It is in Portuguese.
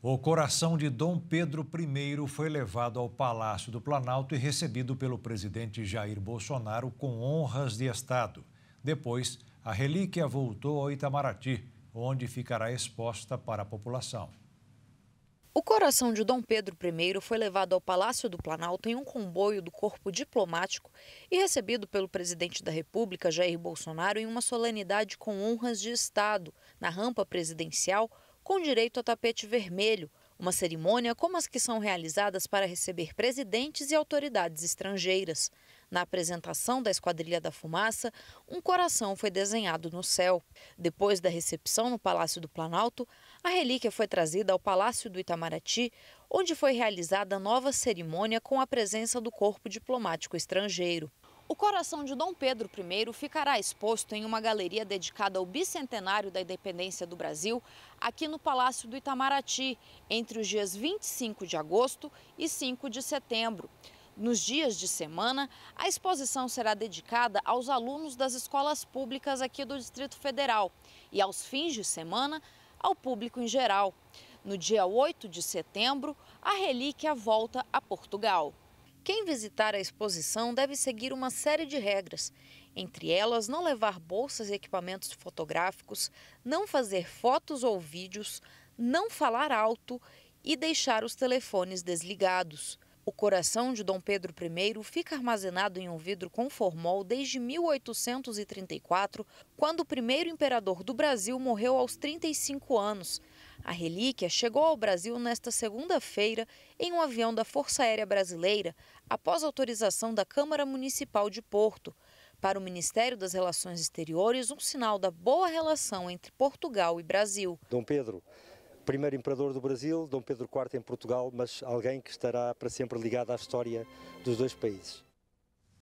O coração de Dom Pedro I foi levado ao Palácio do Planalto e recebido pelo presidente Jair Bolsonaro com honras de Estado. Depois, a relíquia voltou ao Itamaraty, onde ficará exposta para a população. O coração de Dom Pedro I foi levado ao Palácio do Planalto em um comboio do corpo diplomático e recebido pelo presidente da República, Jair Bolsonaro, em uma solenidade com honras de Estado, na rampa presidencial, com direito a tapete vermelho, uma cerimônia como as que são realizadas para receber presidentes e autoridades estrangeiras. Na apresentação da Esquadrilha da Fumaça, um coração foi desenhado no céu. Depois da recepção no Palácio do Planalto, a relíquia foi trazida ao Palácio do Itamaraty, onde foi realizada nova cerimônia com a presença do corpo diplomático estrangeiro. O coração de Dom Pedro I ficará exposto em uma galeria dedicada ao bicentenário da independência do Brasil, aqui no Palácio do Itamaraty, entre os dias 25 de agosto e 5 de setembro. Nos dias de semana, a exposição será dedicada aos alunos das escolas públicas aqui do Distrito Federal e aos fins de semana, ao público em geral. No dia 8 de setembro, a relíquia volta a Portugal. Quem visitar a exposição deve seguir uma série de regras, entre elas não levar bolsas e equipamentos fotográficos, não fazer fotos ou vídeos, não falar alto e deixar os telefones desligados. O coração de Dom Pedro I fica armazenado em um vidro com formol desde 1834, quando o primeiro imperador do Brasil morreu aos 35 anos, a relíquia chegou ao Brasil nesta segunda-feira em um avião da Força Aérea Brasileira, após autorização da Câmara Municipal de Porto. Para o Ministério das Relações Exteriores, um sinal da boa relação entre Portugal e Brasil. Dom Pedro, primeiro imperador do Brasil, Dom Pedro IV em Portugal, mas alguém que estará para sempre ligado à história dos dois países.